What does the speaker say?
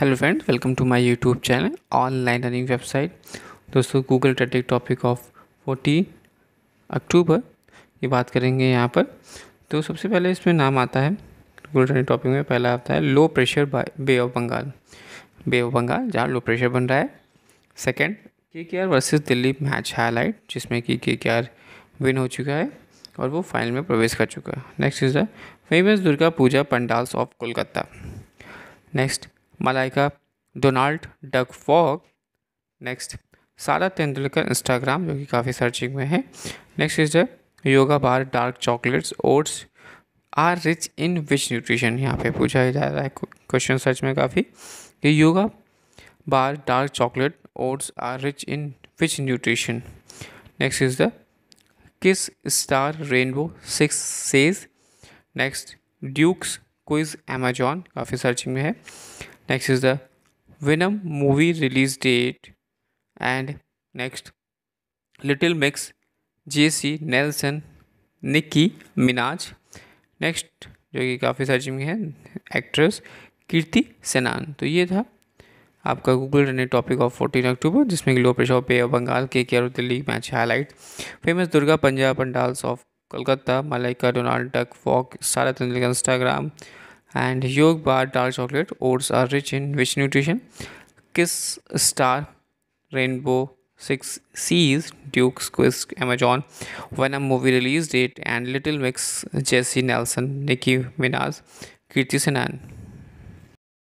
Hello friend welcome to my YouTube channel online running website दोस्तों Google ट्रेटिक topic of forty October ये बात करेंगे यहाँ पर तो सबसे पहले इसमें नाम आता है गूगल ट्रेटिक टॉपिक में पहला आता है low pressure bay of Bengal bay of Bengal जहाँ लो प्रेशर बन रहा है second K K R versus Delhi match highlight जिसमें कि के के आर विन हो चुका है और वो फाइनल में प्रवेश कर चुका है next is the famous Durga Puja pandals of Kolkata next Malaika Donald Doug fog next Sara Tendulkar Instagram जो कि काफ़ी सर्चिंग में है next is the yoga bar dark chocolates oats are rich in which nutrition यहाँ पे पूछा ही जा रहा है क्वेश्चन सर्च में काफ़ी कि yoga bar dark chocolate oats are rich in which nutrition next is the kiss star rainbow six siege next dukes quiz Amazon काफ़ी सर्चिंग में है next is the venom movie release date and next little mix jc nelson Nicki Minaj next जो कि काफ़ी सारी में हैं actress कीर्ति सेनान तो ये था आपका Google running topic of fourteen October जिसमें ग्लो प्रेशर पे बंगाल के के और Delhi match highlight famous Durga Punjab pandals of Calcutta Malaika Donald duck fog Sara Tendulkar Instagram and Yog Bar dark chocolate oats are rich in which nutrition? Kiss Star, Rainbow Six Seas, Duke's Quiz, Amazon, When a movie release date, and Little Mix, Jesse Nelson, nikki Minaj, Kirti Sinan.